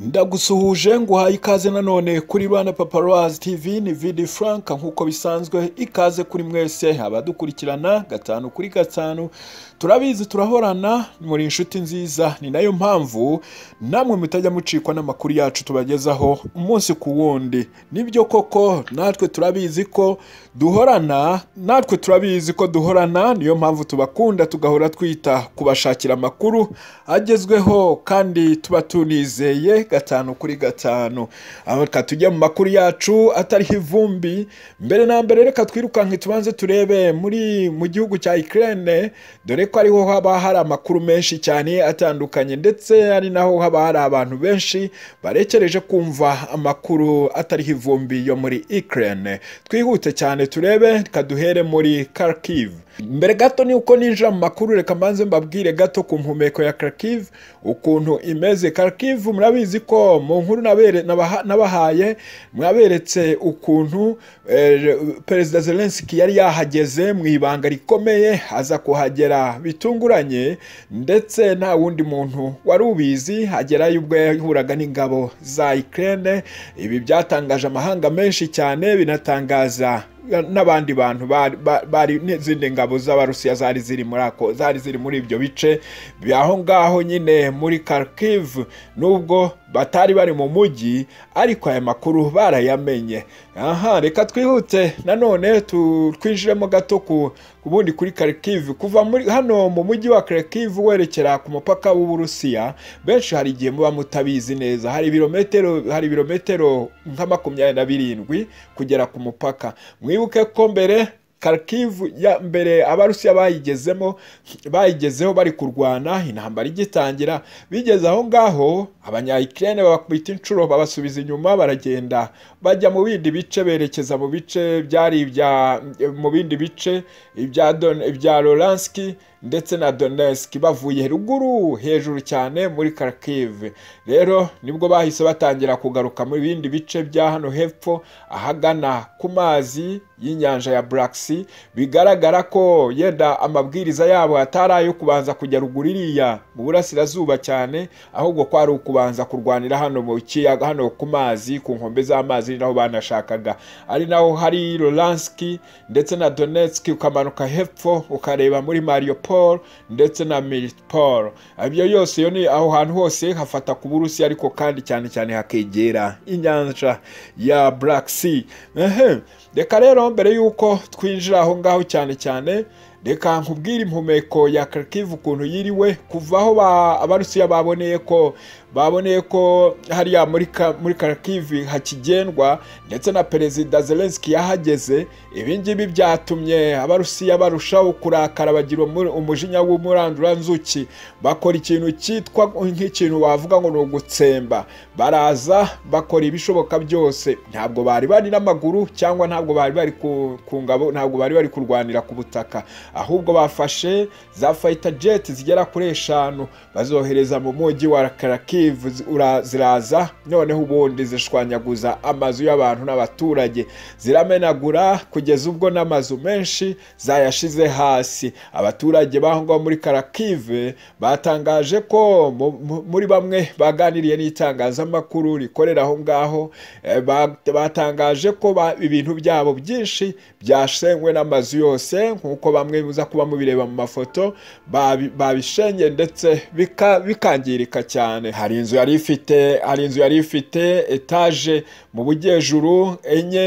ndagusuhuje nguhaye ikaze nanone kuri bana paparazzi tv ni vidi frank nk'uko bisanzwe ikaze kuri mwese abadukurikirana gatanu kuri gatanu turabizi turahorana muri inshuti nziza ni nayo mpamvu namwe mutajya mucikwa n'amakuru yacu tubagezaho umunsi ku wundi nibyo koko natwe turabizi ko duhorana natwe turabizi ko duhorana niyo mpamvu tubakunda tugahora twita kubashakira amakuru agezweho kandi tuba tunizeye gatanu kuri gatanu reka tujye mu makuru yacu atariho ivumbi mbere na mbere reka twirukanke tubanze turebe muri mu gihugu cya ikirere dore ko ariho haba hari amakuru menshi cyane atandukanye ndetse ari naho haba hari abantu benshi barekereje kumva amakuru atariho ivumbi yo muri ikirere twihute cyane turebe reka duhere muri karikivu mbere gato ni uko ninjira mu makuru reka mbanze mbabwire gato ku mpumeko ya karakivu ukuntu imeze karakivu murabizi ko mu nkuru nabahaye mwaberetse ukuntu eh, perezida zelenski yari yahageze mu ibanga rikomeye aza kuhagera bitunguranye ndetse nta wundi muntu wari ubizi hagerayo ubwo yahuraga n'ingabo za ikirere ibi byatangaje amahanga menshi cyane binatangaza n'abandi bantu bari n'izindi ngabo z'abarusiya zari ziri muri ako zari ziri muri ibyo bice by'aho ngaho nyine muri karikivu nubwo batari bari mu mujyi ariko aya makuru barayamenye aha reka twihute nanone twinjiremo gato ku ubundi kuri karikivu kuva hano mu mujyi wa karikivu werekera ku mupaka w'uburusiya benshi hari igihe muba mutabizi neza hari ibirometero hari ibirometero nka makumyabiri na birindwi kugera ku mupaka mwibuke ko mbere Kharkiv ya mbere abarusiya bayigezemo bayigezeho bari kurwana intambara igitangira bigeze aho ngaho abanyayikirere babakubita inshuro babasubiza inyuma baragenda bajya mu bindi bice berekeza mu bice byari ibya mu bindi bice ibya loranski ndetse na donetsk bavuye ruguru hejuru cyane muri karakive rero nibwo bahise batangira kugaruka mu bindi bice bya hano hepfo ahagana ku mazi y'inyanja ya burakisi bigaragara ko yenda amabwiriza yabo atari ayo kubanza kujya ruguru iriya mu burasirazuba cyane ahubwo ko ari ukubanza kurwanira hano mu kiyaga hano ku mazi ku nkombe z'amazi naho banashakaga ari naho hari Rolanski ndetse na donetsk ukamanuka hepfo ukareba muri mariyo paul ndetse na paul ibyo yose iyo ni aho hantu hose hafata ku burusiya ariko kandi cyane cyane hakegera inyanja ya black sea reka rero mbere y'uko twinjira aho ngaho cyane cyane reka nkubwire impumeko ya karikivu ukuntu yiriwe kuva aho abarusiya baboneye ko baboneye ko hariya muri karakivi hakigendwa ndetse na perezida zelenski yahageze ibi ngibi byatumye abarusiya barushaho kurakara bagira umujinya w'umuranduranzuki bakora ikintu cyitwa nk'ikintu wavuga ngo ni ugutsemba baraza bakora ibishoboka byose ntabwo bari bari n'amaguru cyangwa ntabwo bari bari ku ngabo ntabwo bari bari kurwanira ku butaka ahubwo bafashe za fayita jeti zigera kuri eshanu bazohereza mu mujyi wa karakivi ziraza noneho ubundi zishwanyaguza amazu y'abantu n'abaturage ziramenagura kugeza ubwo n'amazu menshi zayashize hasi abaturage baho ngaho muri karakive batangaje ko muri bamwe baganiriye n'itangazamakuru rikorera aho ngaho eh, batangaje ko ibintu byabo byinshi byashenywe n'amazu yose nk'uko bamwe biza kuba mubireba mu mafoto babishenye ndetse bikangirika cyane hari inzu yari ifite hari inzu yari ifite etaje mu bujyejuru enye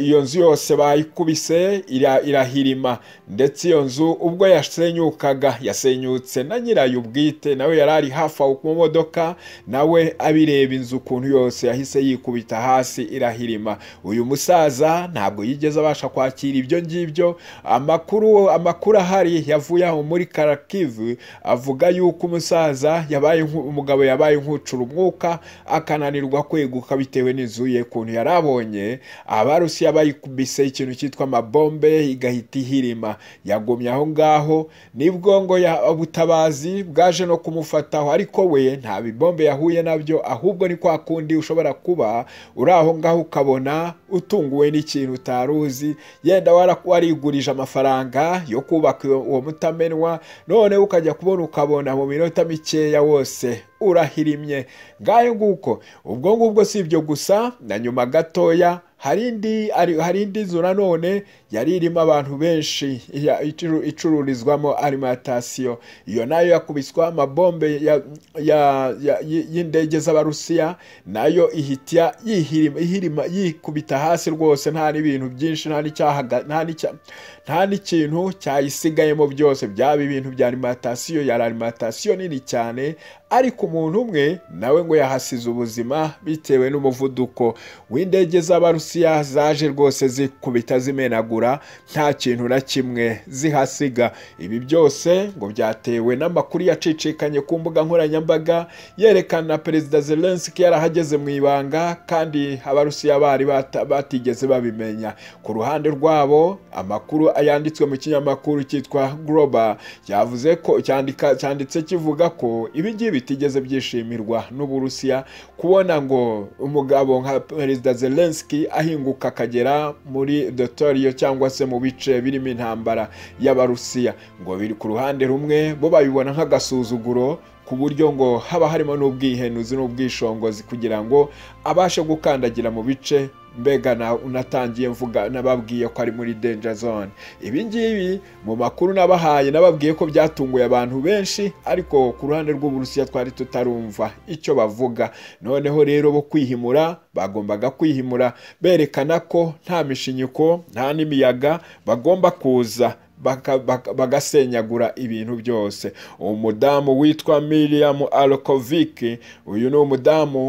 iyo nzu yose bayikubise irahirima ndetse iyo nzu ubwo yasenyukaga yasenyutse na nyirayo ubwite nawe yari ari hafi aho ku modoka nawe abireba inzu ukuntu yose yahise yikubita hasi irahirima uyu musaza ntabwo yigeze abasha kwakira ibyo ngibyo amakuru amakuru ahari yavuye aho muri karakivu avuga yuko umusaza yabaye umugabo yabaye nk'ucura umwuka akananirwa kweguka bitewe n'inzu ye ukuntu yari abonye abari parusi yabayikubise ikintu cyitwa amabombe igahita ihirima yagumye aho ngaho nibwo ngo ubutabazi bwaje no kumufataho ariko we nta bibombe yahuye nabyo ahubwo ni kwa kundi ushobora kuba uri aho ngaho ukabona utunguwe n'ikintu utari uzi yenda warigurije amafaranga yo kubaka uwo mutamenwa none ukajya kubona ukabona mu minota mikeya wose urahirimye ngayo nguko ubwo ngubwo si ibyo gusa na nyuma gatoya hari indi nzu nanone yari irimo abantu benshi icururizwamo arimatasiyo iyo nayo yakubiswa amabombe y'indege z'abarusiya nayo ihita yikubita hasi rwose nta n'ibintu byinshi nta n'icyahaga nta n'ikintu cyayisigayemo byose byaba ibintu bya alimantasiyo yari alimantasiyo nini cyane ariko umuntu umwe nawe ngo yahasize ubuzima bitewe n'umuvuduko w'indege z'abarusiya zaje rwose zikubita zimenagura nta kintu na kimwe zihasiga ibi byose ngo byatewe n'amakuru yacicikanye ku mbuga nkoranyambaga yerekana perezida zelenski yarahageze mu ibanga kandi abarusiya bari batigeze babimenya ku ruhande rwabo amakuru yanditswe mu kinyamakuru cyitwa Global yavuze ko cyanditse kivuga ko ibingibi bitigeze byishimirwa n'uburusiya kubona ngo umugabo nka perezida Zelenski ahinguka akagera muri dotoriyo cyangwa se mu bice birimo intambara y'abarusiya ngo biri ku ruhande rumwe bo babibona nk'agasuzuguro ku buryo ngo haba harimo n'ubwihenuzi n'ubwishongozi kugira ngo abashe gukandagira mu bice mbega unatangiye mvuga nababwiye ko ari muri denja zone ibi ngibi mu makuru nabahaye nababwiye ko byatunguye abantu benshi ariko ku ruhande rw'uburusiya twari tutarumva icyo bavuga noneho rero bo kwihimura bagombaga kwihimura berekana ko nta mishinyiko nta n'imiyaga bagomba kuza bagasenyagura ibintu byose uwo witwa miriam alokovike uyu ni umudamu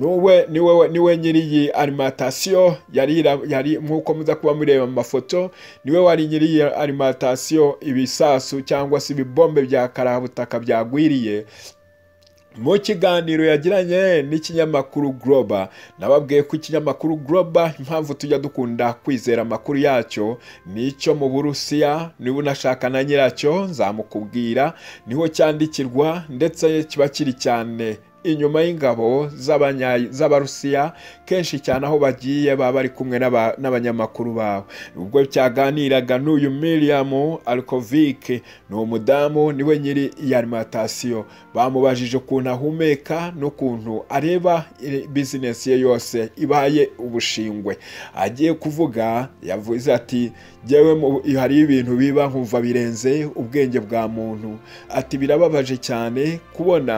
niwe niwe niwe nyiri iyi arimantasiyo yari yari nk'uko muza kuba mureba mu mafoto niwe wari nyiriye iyi ibisasu cyangwa se ibibombe bya karabutaka byagwiriye mu kiganiro yagiranye n'ikinyamakuru Global nababwiye ko ikinyamakuru Global impamvu tujya dukunda kwizera amakuru yacyo nicyo mu burusiya niba unashaka na nyiracyo nzamukubwira niho cyandikirwa ndetse kiba kiri cyane inyuma y'ingabo z'abarusiya kenshi cyane aho bagiye baba bari kumwe n'abanyamakuru bawe ubwo cyaganiraga n'uyu miriyamu arikovike ni umudamu niwe nyiri iyi arimantasiyo bamubajije ukuntu ahumeka n'ukuntu areba eh, bizinesi ye yose ibaye ubushingwe agiye kuvuga yavuze ati ngewe hari ibintu biba nkumva birenze ubwenge bwa muntu ati birababaje cyane kubona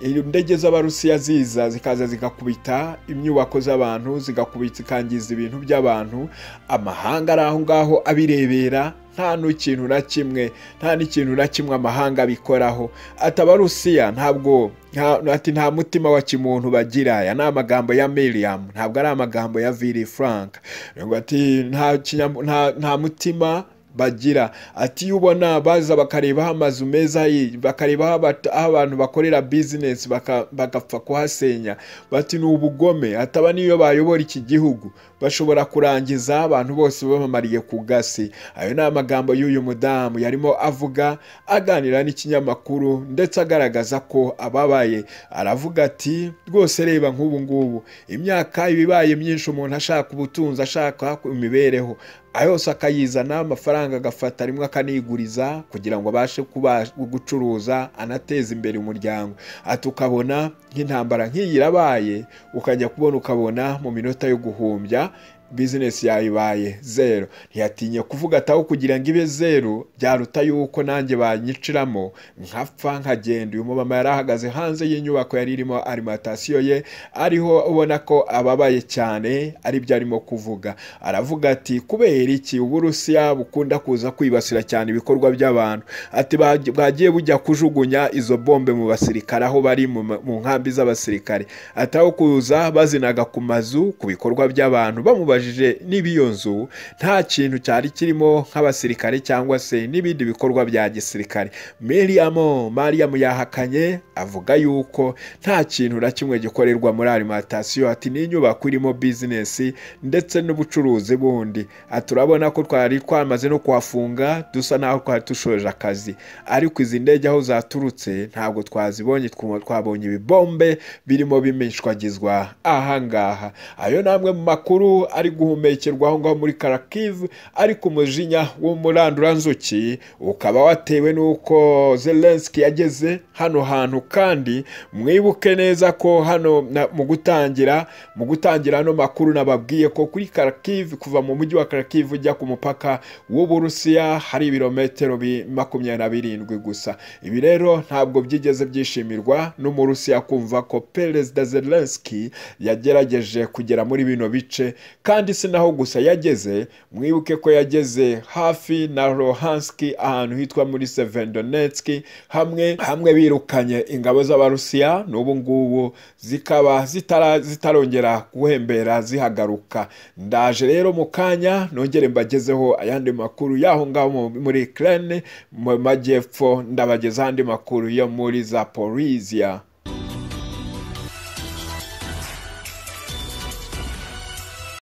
indege z'abarusiya ziza zikaza zigakubita inyubako z'abantu zigakubita ikangiza ibintu by'abantu amahanga ari aho ngaho abirebera nta n'ikintu na kimwe nta n'ikintu na kimwe amahanga abikoraho atabarusiya ntabwo ati nta mutima wa kimuntu bagira aya ni amagambo ya miriam ntabwo ari amagambo ya vili frank ati nta mutima bagira ati ubona baza bakareba amazu meza bakareba abantu bakorera bizinesi bagapfa kuhasenya bati ni ubugome hataba n'iyo bayobora iki gihugu bashobora kurangiza abantu bose bamamariye ku gasi ayo ni amagambo y'uyu mudamu yarimo avuga aganira n'ikinyamakuru ndetse agaragaza ko ababaye aravuga ati rwose reba nk'ubu ngubu imyaka iba ibaye myinshi umuntu ashaka ubutunzi ashaka imibereho ayo yose akayizana amafaranga agafata rimwe akaniguriza kugira ngo abashe gucuruza anateze imbere umuryango atukabona ah, nk'intambara nk'iyi irabaye ukajya kubona ukabona mu minota yo guhumbya bizinesi yawe ibaye zero ntiyatinye kuvuga ataho kugira ngo ibe zero byaruta yuko nanjye banyiciramo nkapfa nkagenda uyu mumama yari ahagaze hanze y'inyubako yari irimo arimantasiyo ye ariho ubona ko ababaye cyane aribyo arimo kuvuga aravuga ati kubera iki uburusiya bukunda kuza kwibasira cyane ibikorwa by'abantu ati bagiye bujya kujugunya izo bombe mu basirikare aho bari mu nkambi z'abasirikare ataho kuza bazinaga ku mazu ku bikorwa by'abantu bamubaza twababajije niba iyo nzu nta kintu cyari kirimo nk'abasirikare cyangwa se n'ibindi bikorwa bya gisirikare miriyamu mariyamu yahakanye avuga yuko nta kintu na kimwe gikorerwa muri alimantasiyo ati ni inyubako irimo bizinesi ndetse n'ubucuruzi bundi turabona ko twari twamaze no kuhafunga dusa n'aho twari dushoje akazi ariko izi ndege aho zaturutse ntabwo twazibonye twabonye ibibombe birimo bimishwagizwa ahangaha ayo ni amwe mu makuru ari ari guhumekerwa aho ngaho muri karakivu ariko umujinya w'umuranduranzuki ukaba watewe n'uko zelenski yageze hano hantu kandi mwibuke neza ko hano mu gutangira mu gutangira ano makuru nababwiye ko kuri karakivu kuva mu mujyi wa karakivu ujya ku mupaka w'uburusiya hari ibirometero makumyabiri na birindwi gusa ibi rero ntabwo byigeze byishimirwa n'umurusiya kumva ko perezida zelenski yagerageje kugera muri bino bice kandi kandi si naho gusa yageze mwibuke ko yageze hafi na rohanski ahantu hitwa muri sevendonetski hamwe hamwe birukanye ingabo z'abarusiya n'ubu ngubu zikaba zitarongera guhembera zihagaruka ndaje rero mu kanya nongere mbagezeho ayandi makuru y'aho ngaho muri kirene mu majyepfo ndabageza andi makuru yo muri za polizia